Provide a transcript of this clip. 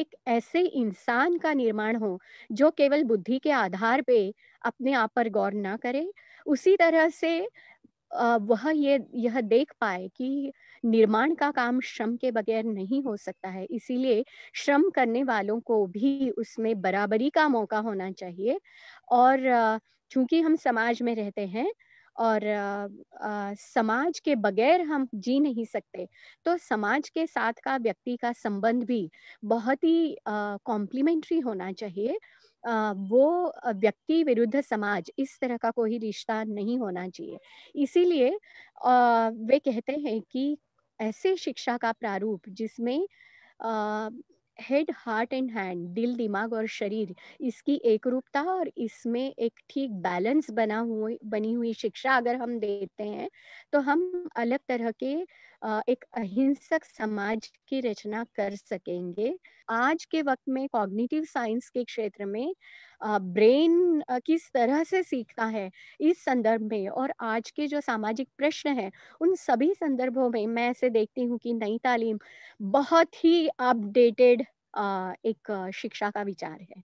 एक ऐसे इंसान का निर्माण हो जो केवल बुद्धि के आधार पे अपने आप पर गौर ना करे उसी तरह से वह ये यह देख पाए कि निर्माण का काम श्रम के बगैर नहीं हो सकता है इसीलिए श्रम करने वालों को भी उसमें बराबरी का मौका होना चाहिए और चूंकि हम समाज में रहते हैं और आ, आ, समाज के बगैर हम जी नहीं सकते तो समाज के साथ का व्यक्ति का संबंध भी बहुत ही कॉम्प्लीमेंट्री होना चाहिए आ, वो व्यक्ति विरुद्ध समाज इस तरह का कोई रिश्ता नहीं होना चाहिए इसीलिए वे कहते हैं कि ऐसे शिक्षा का प्रारूप जिसमें हेड हार्ट एंड हैंड दिल दिमाग और शरीर इसकी एक रूपता और इसमें एक ठीक बैलेंस बना हुई बनी हुई शिक्षा अगर हम देते हैं तो हम अलग तरह के एक अहिंसक समाज की रचना कर सकेंगे आज के वक्त में कॉग्निटिव साइंस के क्षेत्र में ब्रेन किस तरह से सीखता है इस संदर्भ में और आज के जो सामाजिक प्रश्न है उन सभी संदर्भों में मैं ऐसे देखती हूँ कि नई तालीम बहुत ही अपडेटेड एक शिक्षा का विचार है